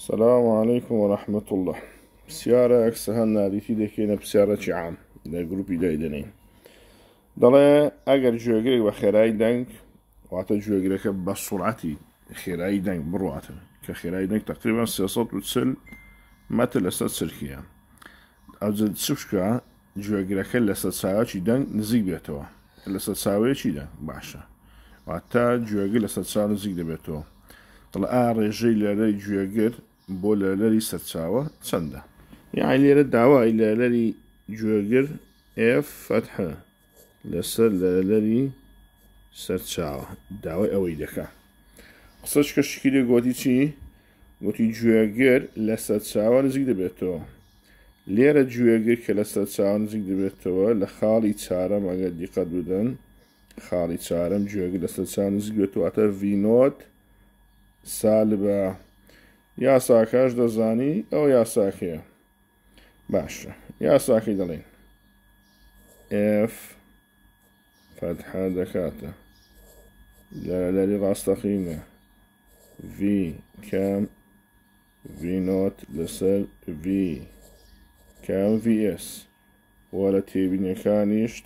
سلام عليكم ورحمة الله سیارە ئەکسەهەن نادیتی دەکەینە پرسیارەکی عام لە گروپی دایدنین دەڵێ ئەگەر گوێگرێک بە خێرای دەنگ واتە گوێگرەکە بە سوعاتی خێرایی دەنگ بڕاتە کە خێرای دەنگ تقریبا 340 مەتر لەسەر سرکیە ئەو چشکە گوێگرەکە لەسەر ساوەکی دەنگ نزیک بێتەوە لەسەر ساوەیەکی دە باشە تا گوێگر لەسەر سا نزیک دەبێتەوە دڵ ئا ڕێژەی لەرەی گوێگر بۆ لەلەری سەرچاوە چەندە یاعی لێرە داوای لەلەری گوێگر ئفەتح لەسەر لەلەری سەرچاوە داوای ئەوەی دەکا قسەش کەشکی لێ گۆتی چی گوتی گوێگر لە سەرچاوە نزیک دەبێتەوە لێرە گوێگر کە لە سەرچاو نزیک دەبێتەوە لە خاڵی چارەم ئەگەر دیقەت بدەن خاڵی چارەم گوێگر لە سەرچاو نزیک بێتەوە ئەتە ڤینۆت سال بە یا ساکه از دوزانی او یا ساکه ایم باشه یا ساکه ای داریم اف فتحه دکاته در ڤی غصت خیلی نه وی کم وی نوت لسل وی کم وی ایس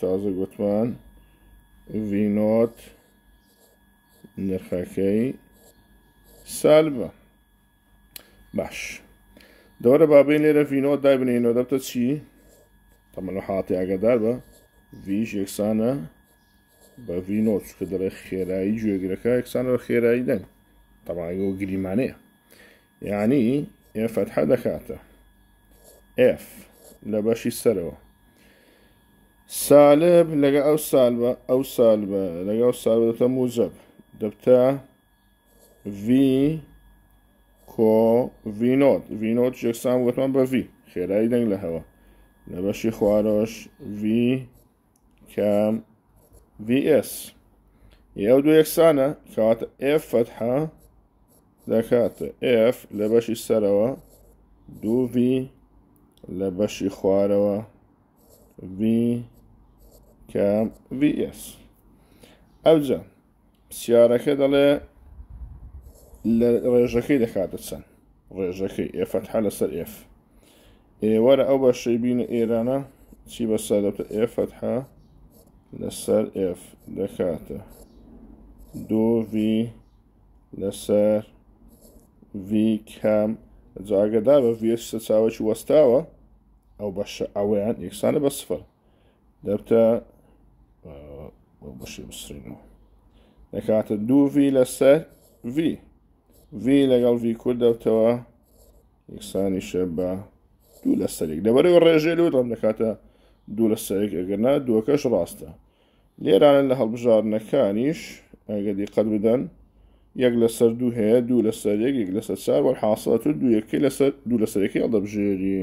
تازه وی نوت باش دوباره بابين ليرة في نوت داي بني نوت دابتا تشي طبعا لو حاطي اقدار با فيش يكسانا با في نوت شو كدر خيراي جو يقركا يكسانا خيراي دن طبعا يو قريمانية يعني يا فتحة دكاتا اف لباشي سروا سالب لقى او سالبة او سالبة لقى او سالبة دبتا موزب دبتا في کۆ ڤینۆت ڤینۆت یەکسان وتمان بە ڤی خێرایی دەنگ لە هەوە لە بەشی خوارۆش ڤی کەم VS ئێو دو یەکسانە کاتە F فتحا دەکاتە F لە بەشی سەرەوە دو V لە بەشی خوارەوە V کەم VS ئەوجە پرسیارەکە دەڵێ ڕێژەکەی دەکاتەچەند ڕێژەکەی ئێفتحە لەسەر ئف ئێوەرە ئەو بە شەیبینە ئێرانە چی بەسەر دەبتە ئێفتحە لەسەر ئف دەکاتە دوڤ لەسەر وی کام جاگەدا بە ڤێسە چاوەکی وەستاوە ئەو بەشە ئەوەیان یەکسانە بە سفر دەبتە آه، بەشی بسرینەوە دەکاتە دوڤ لەسەر وی وی لەگەڵ وی کورد دەوتەوە یەکسانی شە بە دوو لە سەرێک لەبەرەوە ڕێژێ لەوتم دەکاتە دوو لە سەرێک ئەگەنا دووەکەش ڕاستە لێرانە لە هەڵبژارنەکانیش ئەگەدی قەت بدەن یەک لەسەر دوو هەیە دوو لە سەرێک یەک لەسەر چار وەرحاصلەت دوو یەکەی لەسەر دوو لە سەرەکەی ئەڵدەبژێری